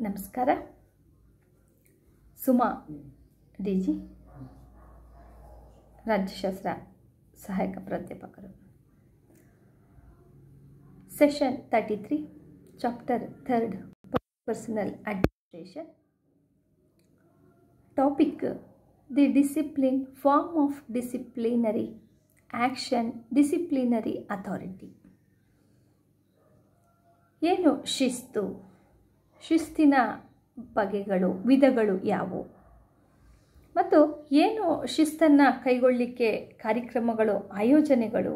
नमस्कार सुमा डिजी राज्यशास्त्र सहायक प्राध्यापक session thirty three chapter third personnel administration topic the discipline form of disciplinary action disciplinary authority ऐन शुरू ಶಿಸ್ತಿನ ಬಗೆಗಳು ವಿಧಗಳು ಯಾವುವು ಮತ್ತು ಏನು ಶಿಸ್ತನ್ನು ಕೈಗೊಳ್ಳಲಿಕ್ಕೆ ಕಾರ್ಯಕ್ರಮಗಳು ಆಯೋಜನೆಗಳು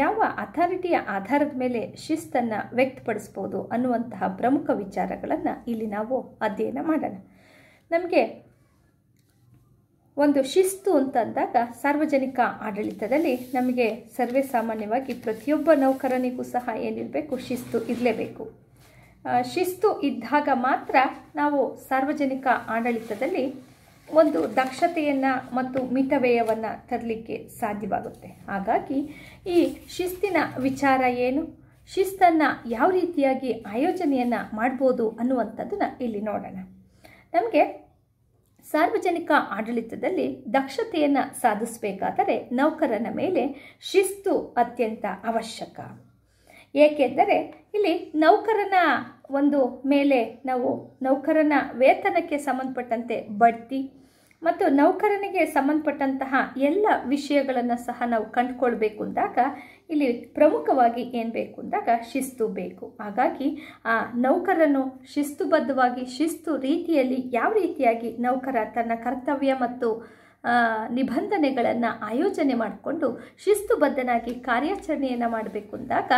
ಯಾವ ಅಥಾರಿಟಿಯ ಆಧಾರದ ಮೇಲೆ ಶಿಸ್ತನ್ನು ವ್ಯಕ್ತಪಡಿಸ್ಬೋದು ಅನ್ನುವಂತಹ ಪ್ರಮುಖ ವಿಚಾರಗಳನ್ನು ಇಲ್ಲಿ ನಾವು ಅಧ್ಯಯನ ಮಾಡೋಣ ನಮಗೆ ಒಂದು ಶಿಸ್ತು ಅಂದಾಗ ಸಾರ್ವಜನಿಕ ಆಡಳಿತದಲ್ಲಿ ನಮಗೆ ಸರ್ವೇ ಸಾಮಾನ್ಯವಾಗಿ ಪ್ರತಿಯೊಬ್ಬ ನೌಕರನಿಗೂ ಸಹ ಏನಿರಬೇಕು ಶಿಸ್ತು ಇರಲೇಬೇಕು ಶಿಸ್ತು ಇದ್ದಾಗ ಮಾತ್ರ ನಾವು ಸಾರ್ವಜನಿಕ ಆಡಳಿತದಲ್ಲಿ ಒಂದು ದಕ್ಷತೆಯನ್ನು ಮತ್ತು ಮಿತವ್ಯಯವನ್ನು ತರಲಿಕ್ಕೆ ಸಾಧ್ಯವಾಗುತ್ತೆ ಹಾಗಾಗಿ ಈ ಶಿಸ್ತಿನ ವಿಚಾರ ಏನು ಶಿಸ್ತನ್ನು ಯಾವ ರೀತಿಯಾಗಿ ಆಯೋಜನೆಯನ್ನು ಮಾಡ್ಬೋದು ಅನ್ನುವಂಥದ್ದನ್ನು ಇಲ್ಲಿ ನೋಡೋಣ ನಮಗೆ ಸಾರ್ವಜನಿಕ ಆಡಳಿತದಲ್ಲಿ ದಕ್ಷತೆಯನ್ನು ಸಾಧಿಸಬೇಕಾದರೆ ನೌಕರನ ಮೇಲೆ ಶಿಸ್ತು ಅತ್ಯಂತ ಅವಶ್ಯಕ ಏಕೆಂದರೆ ಇಲ್ಲಿ ನೌಕರನ ಒಂದು ಮೇಲೆ ನಾವು ನೌಕರನ ವೇತನಕ್ಕೆ ಸಂಬಂಧಪಟ್ಟಂತೆ ಬಡ್ತಿ ಮತ್ತು ನೌಕರನಿಗೆ ಸಂಬಂಧಪಟ್ಟಂತಹ ಎಲ್ಲ ವಿಷಯಗಳನ್ನು ಸಹ ನಾವು ಕಂಡುಕೊಳ್ಬೇಕು ಅಂದಾಗ ಇಲ್ಲಿ ಪ್ರಮುಖವಾಗಿ ಏನು ಬೇಕು ಅಂದಾಗ ಶಿಸ್ತು ಬೇಕು ಹಾಗಾಗಿ ಆ ನೌಕರನು ಶಿಸ್ತುಬದ್ಧವಾಗಿ ಶಿಸ್ತು ರೀತಿಯಲ್ಲಿ ಯಾವ ರೀತಿಯಾಗಿ ನೌಕರ ತನ್ನ ಕರ್ತವ್ಯ ಮತ್ತು ನಿಬಂಧನೆಗಳನ್ನು ಆಯೋಜನೆ ಮಾಡಿಕೊಂಡು ಶಿಸ್ತುಬದ್ಧನಾಗಿ ಕಾರ್ಯಾಚರಣೆಯನ್ನು ಮಾಡಬೇಕು ಅಂದಾಗ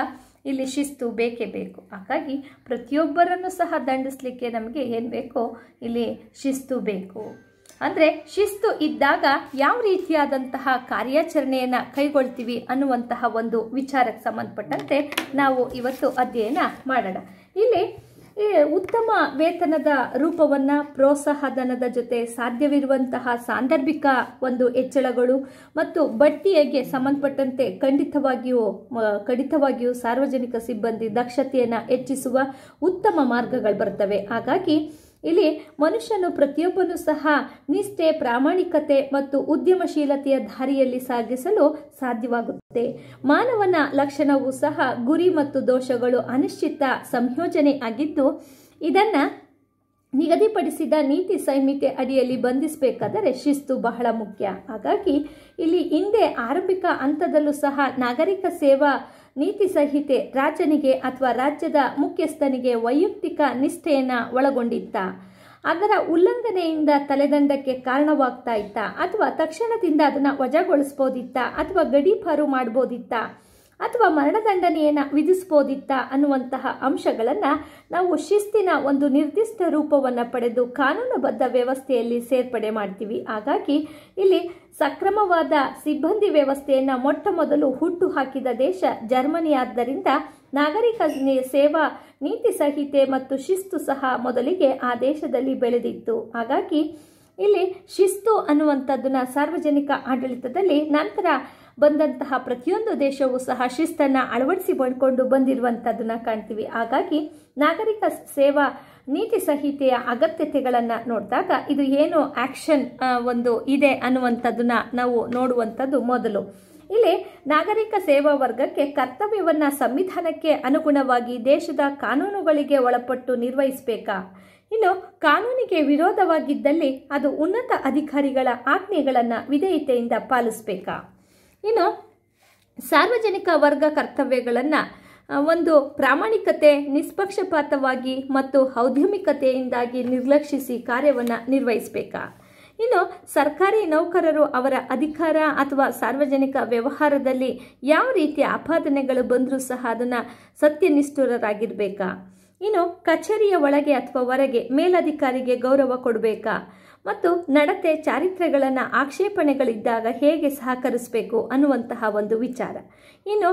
ಇಲ್ಲಿ ಶಿಸ್ತು ಬೇಕೇ ಬೇಕು ಹಾಗಾಗಿ ಪ್ರತಿಯೊಬ್ಬರನ್ನು ಸಹ ದಂಡಿಸಲಿಕ್ಕೆ ನಮಗೆ ಏನು ಬೇಕೋ ಇಲ್ಲಿ ಶಿಸ್ತು ಬೇಕು ಅಂದರೆ ಶಿಸ್ತು ಇದ್ದಾಗ ಯಾವ ರೀತಿಯಾದಂತಹ ಕಾರ್ಯಾಚರಣೆಯನ್ನು ಕೈಗೊಳ್ತೀವಿ ಅನ್ನುವಂತಹ ಒಂದು ವಿಚಾರಕ್ಕೆ ಸಂಬಂಧಪಟ್ಟಂತೆ ನಾವು ಇವತ್ತು ಅಧ್ಯಯನ ಮಾಡೋಣ ಇಲ್ಲಿ ಉತ್ತಮ ವೇತನದ ರೂಪವನ್ನು ಪ್ರೋತ್ಸಾಹಧನದ ಜೊತೆ ಸಾಧ್ಯವಿರುವಂತಹ ಸಾಂದರ್ಭಿಕ ಒಂದು ಹೆಚ್ಚಳಗಳು ಮತ್ತು ಬಡ್ತಿಯಗೆ ಸಂಬಂಧಪಟ್ಟಂತೆ ಖಂಡಿತವಾಗಿಯೂ ಕಡಿತವಾಗಿಯೂ ಸಾರ್ವಜನಿಕ ಸಿಬ್ಬಂದಿ ದಕ್ಷತೆಯನ್ನು ಹೆಚ್ಚಿಸುವ ಉತ್ತಮ ಮಾರ್ಗಗಳು ಬರ್ತವೆ ಹಾಗಾಗಿ ಇಲ್ಲಿ ಮನುಷ್ಯನು ಪ್ರತಿಯೊಬ್ಬನೂ ಸಹ ನಿಷ್ಠೆ ಪ್ರಾಮಾಣಿಕತೆ ಮತ್ತು ಉದ್ಯಮಶೀಲತೆಯ ದಾರಿಯಲ್ಲಿ ಸಾಗಿಸಲು ಸಾಧ್ಯವಾಗುತ್ತೆ ಮಾನವನ ಲಕ್ಷಣವೂ ಸಹ ಗುರಿ ಮತ್ತು ದೋಷಗಳು ಅನಿಶ್ಚಿತ ಸಂಯೋಜನೆ ಆಗಿದ್ದು ಇದನ್ನು ನಿಗದಿಪಡಿಸಿದ ನೀತಿ ಸಂಹಿತೆ ಅಡಿಯಲ್ಲಿ ಬಂಧಿಸಬೇಕಾದರೆ ಶಿಸ್ತು ಬಹಳ ಮುಖ್ಯ ಹಾಗಾಗಿ ಇಲ್ಲಿ ಹಿಂದೆ ಆರಂಭಿಕ ಹಂತದಲ್ಲೂ ಸಹ ನಾಗರಿಕ ಸೇವಾ ನೀತಿ ಸಂಹಿತೆ ರಾಜನಿಗೆ ಅಥವಾ ರಾಜ್ಯದ ಮುಖ್ಯಸ್ಥನಿಗೆ ವೈಯಕ್ತಿಕ ನಿಷ್ಠೆಯನ್ನು ಒಳಗೊಂಡಿತ್ತ ಅದರ ಉಲ್ಲಂಘನೆಯಿಂದ ತಲೆದಂಡಕ್ಕೆ ಕಾರಣವಾಗ್ತಾ ಇತ್ತ ಅಥವಾ ತಕ್ಷಣದಿಂದ ಅದನ್ನು ವಜಾಗೊಳಿಸ್ಬೋದಿತ್ತ ಅಥವಾ ಗಡೀಪಾರು ಮಾಡ್ಬೋದಿತ್ತ ಅಥವಾ ಮರಣದಂಡನೆಯನ್ನು ವಿಧಿಸ್ಬೋದಿತ್ತಾ ಅನ್ನುವಂತಹ ಅಂಶಗಳನ್ನು ನಾವು ಶಿಸ್ತಿನ ಒಂದು ನಿರ್ದಿಷ್ಟ ರೂಪವನ್ನು ಪಡೆದು ಕಾನೂನುಬದ್ಧ ವ್ಯವಸ್ಥೆಯಲ್ಲಿ ಸೇರ್ಪಡೆ ಮಾಡ್ತೀವಿ ಹಾಗಾಗಿ ಇಲ್ಲಿ ಸಕ್ರಮವಾದ ಸಿಬ್ಬಂದಿ ವ್ಯವಸ್ಥೆಯನ್ನು ಮೊಟ್ಟ ಮೊದಲು ಹುಟ್ಟು ಹಾಕಿದ ದೇಶ ಜರ್ಮನಿ ಆದ್ದರಿಂದ ನಾಗರಿಕ ಸೇವಾ ನೀತಿ ಸಂಹಿತೆ ಮತ್ತು ಶಿಸ್ತು ಸಹ ಮೊದಲಿಗೆ ಆ ದೇಶದಲ್ಲಿ ಬೆಳೆದಿತ್ತು ಹಾಗಾಗಿ ಇಲ್ಲಿ ಶಿಸ್ತು ಅನ್ನುವಂಥದ್ದನ್ನ ಸಾರ್ವಜನಿಕ ಆಡಳಿತದಲ್ಲಿ ನಂತರ ಬಂದಂತಹ ಪ್ರತಿಯೊಂದು ದೇಶವೂ ಸಹ ಶಿಸ್ತನ್ನು ಅಳವಡಿಸಿಕೊಂಡು ಬಂದಿರುವಂಥದ್ದನ್ನ ಕಾಣ್ತೀವಿ ಹಾಗಾಗಿ ನಾಗರಿಕ ಸೇವಾ ನೀತಿ ಸಂಹಿತೆಯ ಅಗತ್ಯತೆಗಳನ್ನು ನೋಡಿದಾಗ ಇದು ಏನು ಆಕ್ಷನ್ ಒಂದು ಇದೆ ಅನ್ನುವಂಥದ್ದನ್ನ ನಾವು ನೋಡುವಂಥದ್ದು ಮೊದಲು ಇಲ್ಲಿ ನಾಗರಿಕ ಸೇವಾ ವರ್ಗಕ್ಕೆ ಕರ್ತವ್ಯವನ್ನು ಸಂವಿಧಾನಕ್ಕೆ ಅನುಗುಣವಾಗಿ ದೇಶದ ಕಾನೂನುಗಳಿಗೆ ಒಳಪಟ್ಟು ನಿರ್ವಹಿಸಬೇಕಾ ಇನ್ನು ಕಾನೂನಿಗೆ ವಿರೋಧವಾಗಿದ್ದಲ್ಲಿ ಅದು ಉನ್ನತ ಅಧಿಕಾರಿಗಳ ಆಜ್ಞೆಗಳನ್ನು ವಿಧೇಯತೆಯಿಂದ ಪಾಲಿಸಬೇಕಾ ಇನ್ನು ಸಾರ್ವಜನಿಕ ವರ್ಗ ಕರ್ತವ್ಯಗಳನ್ನು ಒಂದು ಪ್ರಾಮಾಣಿಕತೆ ನಿಷ್ಪಕ್ಷಪಾತವಾಗಿ ಮತ್ತು ಔದ್ಯಮಿಕತೆಯಿಂದಾಗಿ ನಿರ್ಲಕ್ಷಿಸಿ ಕಾರ್ಯವನ್ನು ನಿರ್ವಹಿಸಬೇಕಾ ಇನ್ನು ಸರ್ಕಾರಿ ನೌಕರರು ಅವರ ಅಧಿಕಾರ ಅಥವಾ ಸಾರ್ವಜನಿಕ ವ್ಯವಹಾರದಲ್ಲಿ ಯಾವ ರೀತಿಯ ಆಪಾದನೆಗಳು ಬಂದರೂ ಸಹ ಅದನ್ನು ಸತ್ಯನಿಷ್ಠುರರಾಗಿರಬೇಕಾ ಇನ್ನು ಕಚೇರಿಯ ಒಳಗೆ ಅಥವಾ ಹೊರಗೆ ಮೇಲಧಿಕಾರಿಗೆ ಗೌರವ ಕೊಡಬೇಕಾ ಮತ್ತು ನಡತೆ ಚಾರಿತ್ರ್ಯಗಳನ್ನು ಆಕ್ಷೇಪಣೆಗಳಿದ್ದಾಗ ಹೇಗೆ ಸಹಕರಿಸಬೇಕು ಅನ್ನುವಂತಹ ಒಂದು ವಿಚಾರ ಇನ್ನು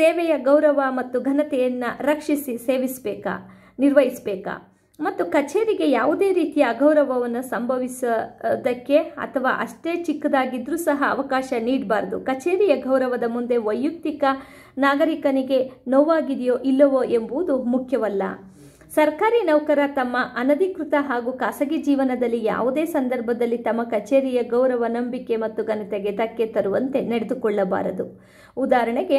ಸೇವೆಯ ಗೌರವ ಮತ್ತು ಘನತೆಯನ್ನು ರಕ್ಷಿಸಿ ಸೇವಿಸಬೇಕಾ ನಿರ್ವಹಿಸಬೇಕಾ ಮತ್ತು ಕಚೇರಿಗೆ ಯಾವುದೇ ರೀತಿಯ ಅಗೌರವವನ್ನು ಸಂಭವಿಸೋದಕ್ಕೆ ಅಥವಾ ಅಷ್ಟೇ ಚಿಕ್ಕದಾಗಿದ್ದರೂ ಸಹ ಅವಕಾಶ ನೀಡಬಾರ್ದು ಕಚೇರಿಯ ಗೌರವದ ಮುಂದೆ ವೈಯಕ್ತಿಕ ನಾಗರಿಕನಿಗೆ ನೋವಾಗಿದೆಯೋ ಇಲ್ಲವೋ ಎಂಬುದು ಮುಖ್ಯವಲ್ಲ ಸರ್ಕಾರಿ ನೌಕರ ತಮ್ಮ ಅನಧಿಕೃತ ಹಾಗೂ ಖಾಸಗಿ ಜೀವನದಲ್ಲಿ ಯಾವುದೇ ಸಂದರ್ಭದಲ್ಲಿ ತಮ್ಮ ಕಚೇರಿಯ ಗೌರವ ನಂಬಿಕೆ ಮತ್ತು ಘನತೆಗೆ ಧಕ್ಕೆ ತರುವಂತೆ ನಡೆದುಕೊಳ್ಳಬಾರದು ಉದಾಹರಣೆಗೆ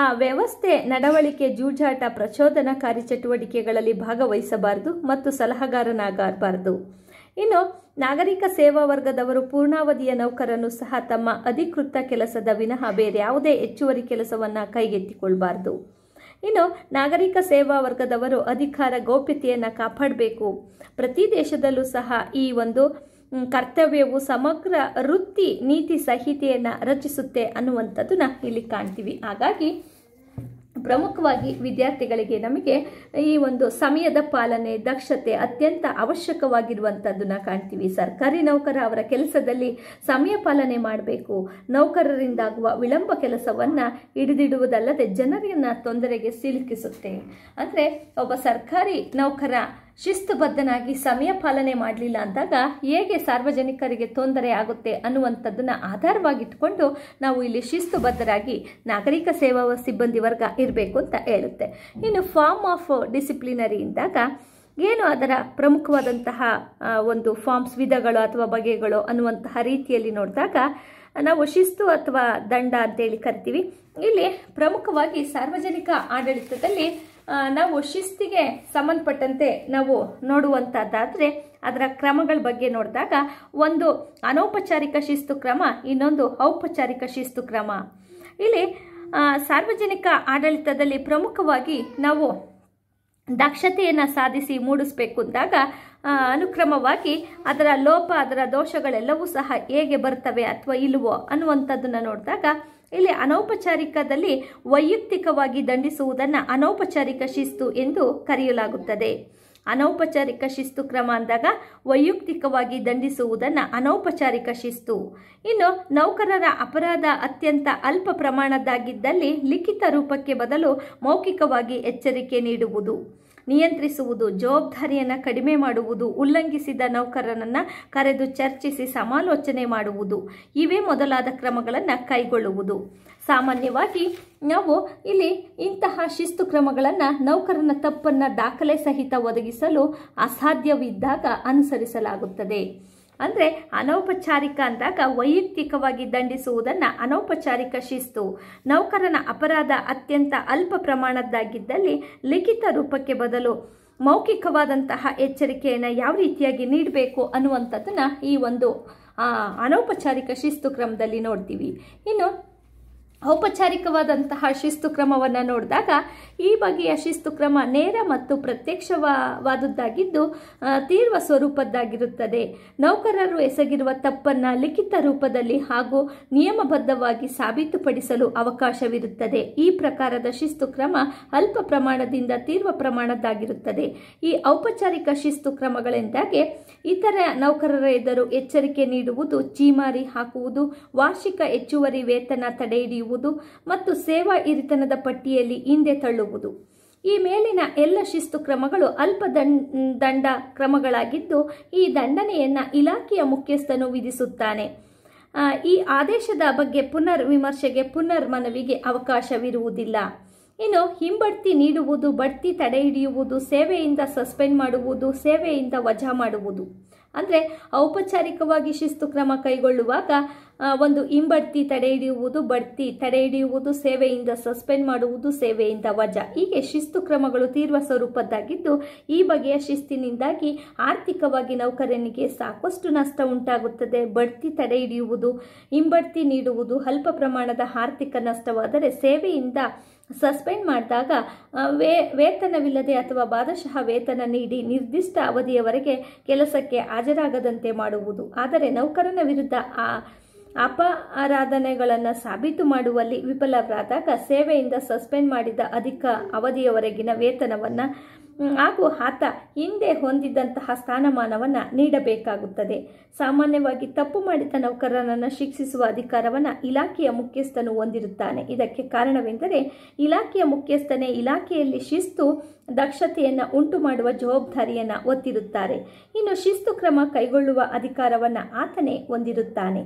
ಆ ವ್ಯವಸ್ಥೆ ನಡವಳಿಕೆ ಜೂಜಾಟ ಪ್ರಚೋದನಕಾರಿ ಚಟುವಟಿಕೆಗಳಲ್ಲಿ ಭಾಗವಹಿಸಬಾರದು ಮತ್ತು ಸಲಹೆಗಾರನಾಗಬಾರದು ಇನ್ನು ನಾಗರಿಕ ಸೇವಾ ವರ್ಗದವರು ಪೂರ್ಣಾವಧಿಯ ನೌಕರನ್ನು ಸಹ ತಮ್ಮ ಅಧಿಕೃತ ಕೆಲಸದ ವಿನಃ ಬೇರೆ ಯಾವುದೇ ಹೆಚ್ಚುವರಿ ಕೆಲಸವನ್ನು ಕೈಗೆತ್ತಿಕೊಳ್ಳಬಾರದು ಇನ್ನು ನಾಗರಿಕ ಸೇವಾ ವರ್ಗದವರು ಅಧಿಕಾರ ಗೌಪ್ಯತೆಯನ್ನು ಕಾಪಾಡಬೇಕು ಪ್ರತಿ ದೇಶದಲ್ಲೂ ಸಹ ಈ ಒಂದು ಕರ್ತವ್ಯವು ಸಮಗ್ರ ವೃತ್ತಿ ನೀತಿ ಸಂಹಿತೆಯನ್ನು ರಚಿಸುತ್ತೆ ಅನ್ನುವಂಥದ್ದನ್ನ ಇಲ್ಲಿ ಕಾಣ್ತೀವಿ ಹಾಗಾಗಿ ಪ್ರಮುಖವಾಗಿ ವಿದ್ಯಾರ್ಥಿಗಳಿಗೆ ನಮಗೆ ಈ ಒಂದು ಸಮಯದ ಪಾಲನೆ ದಕ್ಷತೆ ಅತ್ಯಂತ ಅವಶ್ಯಕವಾಗಿರುವಂಥದ್ದನ್ನು ಕಾಣ್ತೀವಿ ಸರ್ಕಾರಿ ನೌಕರ ಅವರ ಕೆಲಸದಲ್ಲಿ ಸಮಯ ಪಾಲನೆ ಮಾಡಬೇಕು ನೌಕರರಿಂದಾಗುವ ವಿಳಂಬ ಕೆಲಸವನ್ನು ಹಿಡಿದಿಡುವುದಲ್ಲದೆ ಜನರನ್ನು ತೊಂದರೆಗೆ ಸಿಲುಕಿಸುತ್ತೆ ಅಂದರೆ ಒಬ್ಬ ಸರ್ಕಾರಿ ನೌಕರ ಶಿಸ್ತುಬದ್ಧನಾಗಿ ಸಮಯ ಪಾಲನೆ ಮಾಡಲಿಲ್ಲ ಅಂದಾಗ ಹೇಗೆ ಸಾರ್ವಜನಿಕರಿಗೆ ತೊಂದರೆ ಆಗುತ್ತೆ ಅನ್ನುವಂಥದ್ದನ್ನು ಆಧಾರವಾಗಿಟ್ಟುಕೊಂಡು ನಾವು ಇಲ್ಲಿ ಶಿಸ್ತುಬದ್ಧರಾಗಿ ನಾಗರಿಕ ಸೇವಾ ಸಿಬ್ಬಂದಿ ವರ್ಗ ಇರಬೇಕು ಅಂತ ಹೇಳುತ್ತೆ ಇನ್ನು ಫಾರ್ಮ್ ಆಫ್ ಡಿಸಿಪ್ಲಿನರಿ ಇದ್ದಾಗ ಏನು ಅದರ ಪ್ರಮುಖವಾದಂತಹ ಒಂದು ಫಾರ್ಮ್ಸ್ ವಿಧಗಳು ಅಥವಾ ಬಗೆಗಳು ಅನ್ನುವಂತಹ ರೀತಿಯಲ್ಲಿ ನೋಡಿದಾಗ ನಾವು ಶಿಸ್ತು ಅಥವಾ ದಂಡ ಅಂತೇಳಿ ಕರಿತೀವಿ ಇಲ್ಲಿ ಪ್ರಮುಖವಾಗಿ ಸಾರ್ವಜನಿಕ ಆಡಳಿತದಲ್ಲಿ ನಾವು ಶಿಸ್ತಿಗೆ ಸಂಬಂಧಪಟ್ಟಂತೆ ನಾವು ನೋಡುವಂಥದ್ದಾದರೆ ಅದರ ಕ್ರಮಗಳ ಬಗ್ಗೆ ನೋಡಿದಾಗ ಒಂದು ಅನೌಪಚಾರಿಕ ಶಿಸ್ತು ಕ್ರಮ ಇನ್ನೊಂದು ಔಪಚಾರಿಕ ಶಿಸ್ತು ಕ್ರಮ ಇಲ್ಲಿ ಸಾರ್ವಜನಿಕ ಆಡಳಿತದಲ್ಲಿ ಪ್ರಮುಖವಾಗಿ ನಾವು ದಕ್ಷತೆಯನ್ನು ಸಾಧಿಸಿ ಮೂಡಿಸಬೇಕು ಅಂದಾಗ ಅನುಕ್ರಮವಾಗಿ ಅದರ ಲೋಪ ಅದರ ದೋಷಗಳೆಲ್ಲವೂ ಸಹ ಹೇಗೆ ಬರ್ತವೆ ಅಥವಾ ಇಲ್ಲವೋ ಅನ್ನುವಂಥದ್ದನ್ನು ನೋಡಿದಾಗ ಇಲ್ಲಿ ಅನೌಪಚಾರಿಕದಲ್ಲಿ ವೈಯಕ್ತಿಕವಾಗಿ ದಂಡಿಸುವುದನ್ನು ಅನೌಪಚಾರಿಕ ಶಿಸ್ತು ಎಂದು ಕರೆಯಲಾಗುತ್ತದೆ ಅನೌಪಚಾರಿಕ ಶಿಸ್ತು ಕ್ರಮ ಅಂದಾಗ ವೈಯಕ್ತಿಕವಾಗಿ ದಂಡಿಸುವುದನ್ನು ಅನೌಪಚಾರಿಕ ಶಿಸ್ತು ಇನ್ನು ನೌಕರರ ಅಪರಾಧ ಅತ್ಯಂತ ಅಲ್ಪ ಪ್ರಮಾಣದ್ದಾಗಿದ್ದಲ್ಲಿ ಲಿಖಿತ ರೂಪಕ್ಕೆ ಬದಲು ಮೌಖಿಕವಾಗಿ ಎಚ್ಚರಿಕೆ ನೀಡುವುದು ನಿಯಂತ್ರಿಸುವುದು ಜವಾಬ್ದಾರಿಯನ್ನು ಕಡಿಮೆ ಮಾಡುವುದು ಉಲ್ಲಂಘಿಸಿದ ನೌಕರರನ್ನು ಕರೆದು ಚರ್ಚಿಸಿ ಸಮಾಲೋಚನೆ ಮಾಡುವುದು ಇವೇ ಮೊದಲಾದ ಕ್ರಮಗಳನ್ನು ಕೈಗೊಳ್ಳುವುದು ಸಾಮಾನ್ಯವಾಗಿ ನಾವು ಇಲ್ಲಿ ಇಂತಹ ಶಿಸ್ತು ಕ್ರಮಗಳನ್ನು ನೌಕರನ ತಪ್ಪನ್ನು ದಾಖಲೆ ಸಹಿತ ಒದಗಿಸಲು ಅಸಾಧ್ಯವಿದ್ದಾಗ ಅನುಸರಿಸಲಾಗುತ್ತದೆ ಅಂದರೆ ಅನೌಪಚಾರಿಕ ಅಂದಾಗ ವೈಯಕ್ತಿಕವಾಗಿ ದಂಡಿಸುವುದನ್ನು ಅನೌಪಚಾರಿಕ ಶಿಸ್ತು ನೌಕರನ ಅಪರಾಧ ಅತ್ಯಂತ ಅಲ್ಪ ಪ್ರಮಾಣದ್ದಾಗಿದ್ದಲ್ಲಿ ಲಿಖಿತ ರೂಪಕ್ಕೆ ಬದಲು ಮೌಖಿಕವಾದಂತಹ ಎಚ್ಚರಿಕೆಯನ್ನು ಯಾವ ರೀತಿಯಾಗಿ ನೀಡಬೇಕು ಅನ್ನುವಂಥದ್ದನ್ನು ಈ ಒಂದು ಅನೌಪಚಾರಿಕ ಶಿಸ್ತು ಕ್ರಮದಲ್ಲಿ ನೋಡ್ತೀವಿ ಇನ್ನು ಔಪಚಾರಿಕವಾದಂತಹ ಶಿಸ್ತು ಕ್ರಮವನ್ನು ನೋಡಿದಾಗ ಈ ಬಗೆಯ ಶಿಸ್ತು ಕ್ರಮ ನೇರ ಮತ್ತು ಪ್ರತ್ಯಕ್ಷವಾದದ್ದಾಗಿದ್ದು ತೀರ್ವ ಸ್ವರೂಪದ್ದಾಗಿರುತ್ತದೆ ನೌಕರರು ಎಸಗಿರುವ ತಪ್ಪನ್ನು ಲಿಖಿತ ರೂಪದಲ್ಲಿ ಹಾಗೂ ನಿಯಮಬದ್ಧವಾಗಿ ಸಾಬೀತುಪಡಿಸಲು ಅವಕಾಶವಿರುತ್ತದೆ ಈ ಪ್ರಕಾರದ ಶಿಸ್ತು ಕ್ರಮ ಅಲ್ಪ ಪ್ರಮಾಣದಿಂದ ತೀರ್ವ ಪ್ರಮಾಣದ್ದಾಗಿರುತ್ತದೆ ಈ ಔಪಚಾರಿಕ ಶಿಸ್ತು ಕ್ರಮಗಳೆಂದಾಗೆ ಇತರ ನೌಕರರ ಎದುರು ಎಚ್ಚರಿಕೆ ನೀಡುವುದು ಚೀಮಾರಿ ಹಾಕುವುದು ವಾರ್ಷಿಕ ಹೆಚ್ಚುವರಿ ವೇತನ ತಡೆಹಿಡಿಯುವುದು ಮತ್ತು ಸೇವಾ ಇರಿತನದ ಪಟ್ಟಿಯಲ್ಲಿ ಹಿಂದೆ ತಳ್ಳುವುದು ಈ ಮೇಲಿನ ಎಲ್ಲ ಶಿಸ್ತು ಕ್ರಮಗಳು ಅಲ್ಪ ದಂಡ ಕ್ರಮಗಳಾಗಿದ್ದು ಈ ದಂಡನೆಯನ್ನ ಇಲಾಖೆಯ ಮುಖ್ಯಸ್ಥನು ವಿಧಿಸುತ್ತಾನೆ ಈ ಆದೇಶದ ಬಗ್ಗೆ ಪುನರ್ ವಿಮರ್ಶೆಗೆ ಪುನರ್ ಮನವಿಗೆ ಅವಕಾಶವಿರುವುದಿಲ್ಲ ಇನ್ನು ಹಿಂಬಡ್ತಿ ನೀಡುವುದು ಬಡ್ತಿ ತಡೆ ಹಿಡಿಯುವುದು ಸೇವೆಯಿಂದ ಸಸ್ಪೆಂಡ್ ಮಾಡುವುದು ಸೇವೆಯಿಂದ ವಜಾ ಮಾಡುವುದು ಅಂದರೆ ಔಪಚಾರಿಕವಾಗಿ ಶಿಸ್ತು ಕ್ರಮ ಕೈಗೊಳ್ಳುವಾಗ ಒಂದು ಹಿಂಬಡ್ತಿ ತಡೆ ಹಿಡಿಯುವುದು ಬಡ್ತಿ ತಡೆ ಹಿಡಿಯುವುದು ಸೇವೆಯಿಂದ ಸಸ್ಪೆಂಡ್ ಮಾಡುವುದು ಸೇವೆಯಿಂದ ವಜಾ ಹೀಗೆ ಶಿಸ್ತು ಕ್ರಮಗಳು ತೀರ್ವ ಸ್ವರೂಪದ್ದಾಗಿದ್ದು ಈ ಬಗೆಯ ಶಿಸ್ತಿನಿಂದಾಗಿ ಆರ್ಥಿಕವಾಗಿ ನೌಕರನಿಗೆ ಸಾಕಷ್ಟು ನಷ್ಟ ಉಂಟಾಗುತ್ತದೆ ಬಡ್ತಿ ತಡೆ ಹಿಡಿಯುವುದು ಹಿಂಬಡ್ತಿ ನೀಡುವುದು ಅಲ್ಪ ಪ್ರಮಾಣದ ಆರ್ಥಿಕ ನಷ್ಟವಾದರೆ ಸೇವೆಯಿಂದ ಸಸ್ಪೆಂಡ್ ಮಾಡಿದಾಗ ವೇ ವೇತನವಿಲ್ಲದೆ ಅಥವಾ ಭಾಗಶಃ ವೇತನ ನೀಡಿ ನಿರ್ದಿಷ್ಟ ಅವಧಿಯವರೆಗೆ ಕೆಲಸಕ್ಕೆ ಹಾಜರಾಗದಂತೆ ಮಾಡುವುದು ಆದರೆ ನೌಕರನ ವಿರುದ್ಧ ಆ ಆರಾಧನೆಗಳನ್ನು ಸಾಬೀತು ಮಾಡುವಲ್ಲಿ ವಿಫಲರಾದಾಗ ಸೇವೆಯಿಂದ ಸಸ್ಪೆಂಡ್ ಮಾಡಿದ ಅಧಿಕ ಅವಧಿಯವರೆಗಿನ ವೇತನವನ್ನು ಹಾಗೂ ಆತ ಹಿಂದೆ ಹೊಂದಿದ್ದಂತಹ ಸ್ಥಾನಮಾನವನ್ನು ನೀಡಬೇಕಾಗುತ್ತದೆ ಸಾಮಾನ್ಯವಾಗಿ ತಪ್ಪು ಮಾಡಿದ ನೌಕರರನ್ನು ಶಿಕ್ಷಿಸುವ ಅಧಿಕಾರವನ್ನು ಇಲಾಖೆಯ ಮುಖ್ಯಸ್ಥನು ಹೊಂದಿರುತ್ತಾನೆ ಇದಕ್ಕೆ ಕಾರಣವೆಂದರೆ ಇಲಾಖೆಯ ಮುಖ್ಯಸ್ಥನೇ ಇಲಾಖೆಯಲ್ಲಿ ಶಿಸ್ತು ದಕ್ಷತೆಯನ್ನು ಉಂಟು ಮಾಡುವ ಜವಾಬ್ದಾರಿಯನ್ನು ಒತ್ತಿರುತ್ತಾರೆ ಇನ್ನು ಶಿಸ್ತು ಕ್ರಮ ಕೈಗೊಳ್ಳುವ ಅಧಿಕಾರವನ್ನು ಆತನೇ ಹೊಂದಿರುತ್ತಾನೆ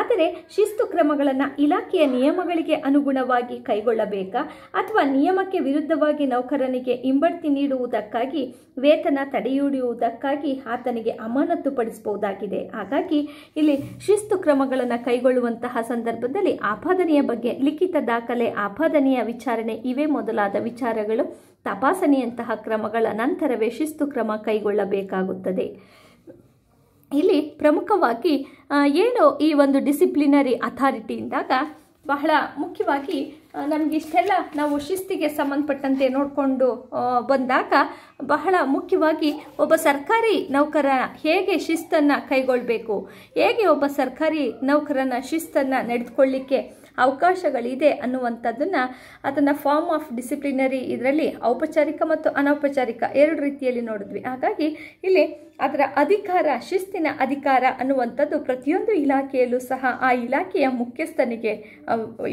ಆದರೆ ಶಿಸ್ತು ಕ್ರಮಗಳನ್ನು ಇಲಾಖೆಯ ನಿಯಮಗಳಿಗೆ ಅನುಗುಣವಾಗಿ ಕೈಗೊಳ್ಳಬೇಕಾ ಅಥವಾ ನಿಯಮಕ್ಕೆ ವಿರುದ್ಧವಾಗಿ ನೌಕರನಿಗೆ ಹಿಂಬಡ್ತಿ ನೀಡುವ ನೀಡುವುದಕ್ಕಾಗಿ ವೇತನ ತಡೆಯಿಡಿಯುವುದಕ್ಕಾಗಿ ಆತನಿಗೆ ಪಡಿಸಬಹುದಾಗಿದೆ ಹಾಗಾಗಿ ಇಲ್ಲಿ ಶಿಸ್ತು ಕ್ರಮಗಳನ್ನು ಕೈಗೊಳ್ಳುವಂತಹ ಸಂದರ್ಭದಲ್ಲಿ ಆಪಾದನೆಯ ಬಗ್ಗೆ ಲಿಖಿತ ದಾಖಲೆ ಆಪಾದನೆಯ ವಿಚಾರಣೆ ಇವೇ ಮೊದಲಾದ ವಿಚಾರಗಳು ತಪಾಸಣೆಯಂತಹ ಕ್ರಮಗಳ ನಂತರವೇ ಶಿಸ್ತು ಕ್ರಮ ಕೈಗೊಳ್ಳಬೇಕಾಗುತ್ತದೆ ಇಲ್ಲಿ ಪ್ರಮುಖವಾಗಿ ಏನು ಈ ಒಂದು ಡಿಸಿಪ್ಲಿನರಿ ಅಥಾರಿಟಿ ಅಂದಾಗ ಬಹಳ ಮುಖ್ಯವಾಗಿ ನಮಗೆ ಇಷ್ಟೆಲ್ಲ ನಾವು ಶಿಸ್ತಿಗೆ ಸಂಬಂಧಪಟ್ಟಂತೆ ನೋಡಿಕೊಂಡು ಬಂದಾಗ ಬಹಳ ಮುಖ್ಯವಾಗಿ ಒಬ್ಬ ಸರ್ಕಾರಿ ನೌಕರ ಹೇಗೆ ಶಿಸ್ತನ್ನು ಕೈಗೊಳ್ಳಬೇಕು ಹೇಗೆ ಒಬ್ಬ ಸರ್ಕಾರಿ ನೌಕರನ ಶಿಸ್ತನ್ನು ನಡೆದುಕೊಳ್ಳಿಕ್ಕೆ ಅವಕಾಶಗಳಿದೆ ಅನ್ನುವಂಥದ್ದನ್ನು ಅದನ್ನು ಫಾರ್ಮ್ ಆಫ್ ಡಿಸಿಪ್ಲಿನರಿ ಇದರಲ್ಲಿ ಔಪಚಾರಿಕ ಮತ್ತು ಅನೌಪಚಾರಿಕ ಎರಡು ರೀತಿಯಲ್ಲಿ ನೋಡಿದ್ವಿ ಹಾಗಾಗಿ ಇಲ್ಲಿ ಅದರ ಅಧಿಕಾರ ಶಿಸ್ತಿನ ಅಧಿಕಾರ ಅನ್ನುವಂಥದ್ದು ಪ್ರತಿಯೊಂದು ಇಲಾಖೆಯಲ್ಲೂ ಸಹ ಆ ಇಲಾಖೆಯ ಮುಖ್ಯಸ್ಥನಿಗೆ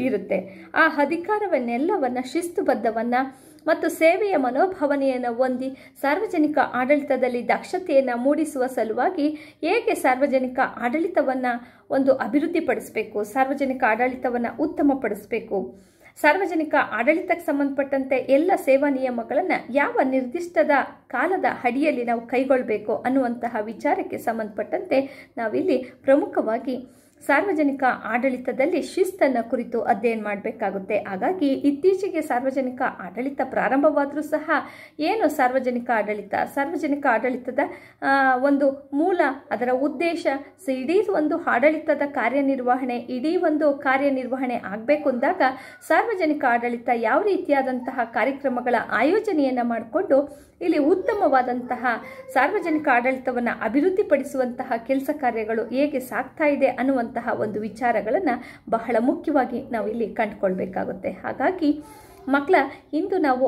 ಇರುತ್ತೆ ಆ ಅಧಿಕಾರವನ್ನೆಲ್ಲವನ್ನು ಶಿಸ್ತುಬದ್ಧವನ್ನು ಮತ್ತು ಸೇವೆಯ ಮನೋಭಾವನೆಯನ್ನು ಹೊಂದಿ ಸಾರ್ವಜನಿಕ ಆಡಳಿತದಲ್ಲಿ ದಕ್ಷತೆಯನ್ನು ಮೂಡಿಸುವ ಸಲುವಾಗಿ ಹೇಗೆ ಸಾರ್ವಜನಿಕ ಆಡಳಿತವನ್ನು ಒಂದು ಅಭಿವೃದ್ಧಿಪಡಿಸಬೇಕು ಸಾರ್ವಜನಿಕ ಆಡಳಿತವನ್ನು ಉತ್ತಮಪಡಿಸಬೇಕು ಸಾರ್ವಜನಿಕ ಆಡಳಿತಕ್ಕೆ ಸಂಬಂಧಪಟ್ಟಂತೆ ಎಲ್ಲ ಸೇವಾ ನಿಯಮಗಳನ್ನು ಯಾವ ನಿರ್ದಿಷ್ಟದ ಕಾಲದ ಅಡಿಯಲ್ಲಿ ನಾವು ಕೈಗೊಳ್ಳಬೇಕು ಅನ್ನುವಂತಹ ವಿಚಾರಕ್ಕೆ ಸಂಬಂಧಪಟ್ಟಂತೆ ನಾವಿಲ್ಲಿ ಪ್ರಮುಖವಾಗಿ ಸಾರ್ವಜನಿಕ ಆಡಳಿತದಲ್ಲಿ ಶಿಸ್ತನ್ನು ಕುರಿತು ಅಧ್ಯಯನ ಮಾಡಬೇಕಾಗುತ್ತೆ ಹಾಗಾಗಿ ಇತ್ತೀಚೆಗೆ ಸಾರ್ವಜನಿಕ ಆಡಳಿತ ಪ್ರಾರಂಭವಾದರೂ ಸಹ ಏನು ಸಾರ್ವಜನಿಕ ಆಡಳಿತ ಸಾರ್ವಜನಿಕ ಆಡಳಿತದ ಒಂದು ಮೂಲ ಅದರ ಉದ್ದೇಶ ಇಡೀ ಒಂದು ಆಡಳಿತದ ಕಾರ್ಯನಿರ್ವಹಣೆ ಇಡೀ ಒಂದು ಕಾರ್ಯನಿರ್ವಹಣೆ ಆಗಬೇಕು ಅಂದಾಗ ಸಾರ್ವಜನಿಕ ಆಡಳಿತ ಯಾವ ರೀತಿಯಾದಂತಹ ಕಾರ್ಯಕ್ರಮಗಳ ಆಯೋಜನೆಯನ್ನು ಮಾಡಿಕೊಂಡು ಇಲ್ಲಿ ಉತ್ತಮವಾದಂತಹ ಸಾರ್ವಜನಿಕ ಆಡಳಿತವನ್ನು ಅಭಿವೃದ್ಧಿಪಡಿಸುವಂತಹ ಕೆಲಸ ಕಾರ್ಯಗಳು ಹೇಗೆ ಸಾಕ್ತಾ ಇದೆ ಅನ್ನುವಂತಹ ಒಂದು ವಿಚಾರಗಳನ್ನು ಬಹಳ ಮುಖ್ಯವಾಗಿ ನಾವು ಇಲ್ಲಿ ಕಂಡುಕೊಳ್ಬೇಕಾಗುತ್ತೆ ಹಾಗಾಗಿ ಮಕ್ಕಳ ಇಂದು ನಾವು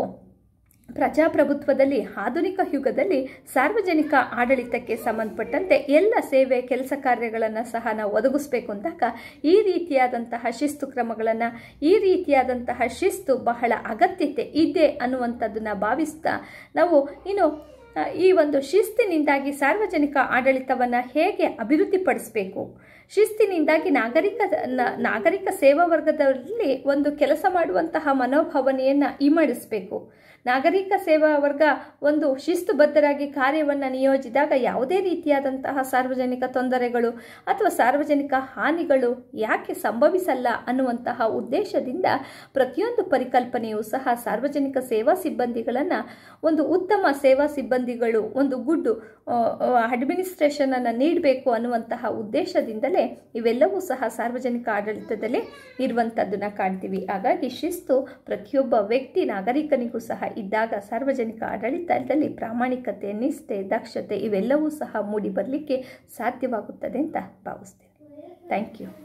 ಪ್ರಜಾಪ್ರಭುತ್ವದಲ್ಲಿ ಆಧುನಿಕ ಯುಗದಲ್ಲಿ ಸಾರ್ವಜನಿಕ ಆಡಳಿತಕ್ಕೆ ಸಂಬಂಧಪಟ್ಟಂತೆ ಎಲ್ಲ ಸೇವೆ ಕೆಲಸ ಕಾರ್ಯಗಳನ್ನು ಸಹ ನಾವು ಒದಗಿಸ್ಬೇಕು ಅಂದಾಗ ಈ ರೀತಿಯಾದಂತಹ ಶಿಸ್ತು ಕ್ರಮಗಳನ್ನು ಈ ರೀತಿಯಾದಂತಹ ಶಿಸ್ತು ಬಹಳ ಅಗತ್ಯತೆ ಇದೆ ಅನ್ನುವಂಥದ್ದನ್ನು ಭಾವಿಸ್ತಾ ನಾವು ಇನ್ನು ಈ ಒಂದು ಶಿಸ್ತಿನಿಂದಾಗಿ ಸಾರ್ವಜನಿಕ ಆಡಳಿತವನ್ನು ಹೇಗೆ ಅಭಿವೃದ್ಧಿಪಡಿಸಬೇಕು ಶಿಸ್ತಿನಿಂದಾಗಿ ನಾಗರಿಕ ನಾಗರಿಕ ಸೇವಾ ವರ್ಗದಲ್ಲಿ ಒಂದು ಕೆಲಸ ಮಾಡುವಂತಹ ಮನೋಭಾವನೆಯನ್ನು ಇಮ್ಮಡಿಸಬೇಕು ನಾಗರಿಕ ಸೇವಾ ವರ್ಗ ಒಂದು ಶಿಸ್ತುಬದ್ಧರಾಗಿ ಕಾರ್ಯವನ್ನು ನಿಯೋಜಿದಾಗ ಯಾವುದೇ ರೀತಿಯಾದಂತಹ ಸಾರ್ವಜನಿಕ ತೊಂದರೆಗಳು ಅಥವಾ ಸಾರ್ವಜನಿಕ ಹಾನಿಗಳು ಯಾಕೆ ಸಂಭವಿಸಲ್ಲ ಅನ್ನುವಂತಹ ಉದ್ದೇಶದಿಂದ ಪ್ರತಿಯೊಂದು ಪರಿಕಲ್ಪನೆಯೂ ಸಹ ಸಾರ್ವಜನಿಕ ಸೇವಾ ಸಿಬ್ಬಂದಿಗಳನ್ನು ಒಂದು ಉತ್ತಮ ಸೇವಾ ಸಿಬ್ಬಂದಿಗಳು ಒಂದು ಗುಡ್ ಅಡ್ಮಿನಿಸ್ಟ್ರೇಷನನ್ನು ನೀಡಬೇಕು ಅನ್ನುವಂತಹ ಉದ್ದೇಶದಿಂದಲೇ ಇವೆಲ್ಲವೂ ಸಹ ಸಾರ್ವಜನಿಕ ಆಡಳಿತದಲ್ಲಿ ಇರುವಂಥದ್ದನ್ನು ಕಾಣ್ತೀವಿ ಹಾಗಾಗಿ ಶಿಸ್ತು ಪ್ರತಿಯೊಬ್ಬ ವ್ಯಕ್ತಿ ನಾಗರಿಕನಿಗೂ ಸಹ ಇದ್ದಾಗ ಸಾರ್ವಜನಿಕ ಆಡಳಿತದಲ್ಲಿ ಪ್ರಾಮಾಣಿಕತೆ ನಿಷ್ಠೆ ದಕ್ಷತೆ ಇವೆಲ್ಲವೂ ಸಹ ಮೂಡಿ ಬರಲಿಕ್ಕೆ ಸಾಧ್ಯವಾಗುತ್ತದೆ ಅಂತ ಭಾವಿಸ್ತೇನೆ ಥ್ಯಾಂಕ್ ಯು